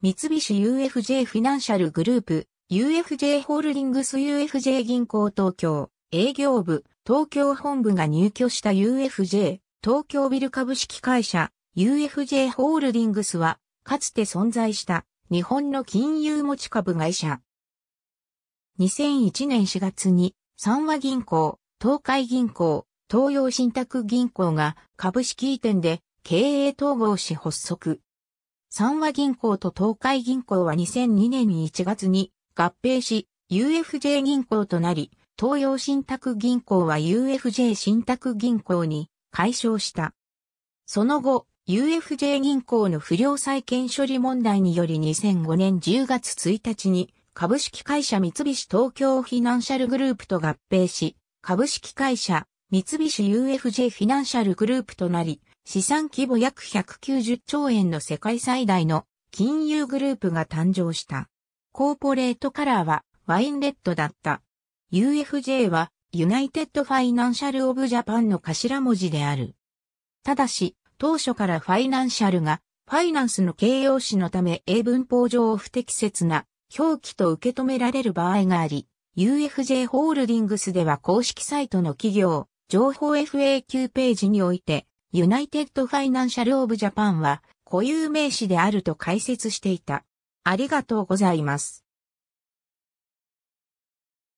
三菱 UFJ フィナンシャルグループ、UFJ ホールディングス UFJ 銀行東京、営業部、東京本部が入居した UFJ、東京ビル株式会社、UFJ ホールディングスは、かつて存在した日本の金融持ち株会社。2001年4月に、三和銀行、東海銀行、東洋信託銀行が株式移転で経営統合し発足。三和銀行と東海銀行は2002年1月に合併し、UFJ 銀行となり、東洋信託銀行は UFJ 信託銀行に解消した。その後、UFJ 銀行の不良債権処理問題により2005年10月1日に株式会社三菱東京フィナンシャルグループと合併し、株式会社三菱 UFJ フィナンシャルグループとなり、資産規模約190兆円の世界最大の金融グループが誕生した。コーポレートカラーはワインレッドだった。UFJ はユナイテッドファイナンシャルオブジャパンの頭文字である。ただし、当初からファイナンシャルがファイナンスの形容詞のため英文法上不適切な表記と受け止められる場合があり、UFJ ホールディングスでは公式サイトの企業、情報 FAQ ページにおいて、ユナイテッドファイナンシャルオブジャパンは固有名詞であると解説していた。ありがとうございます。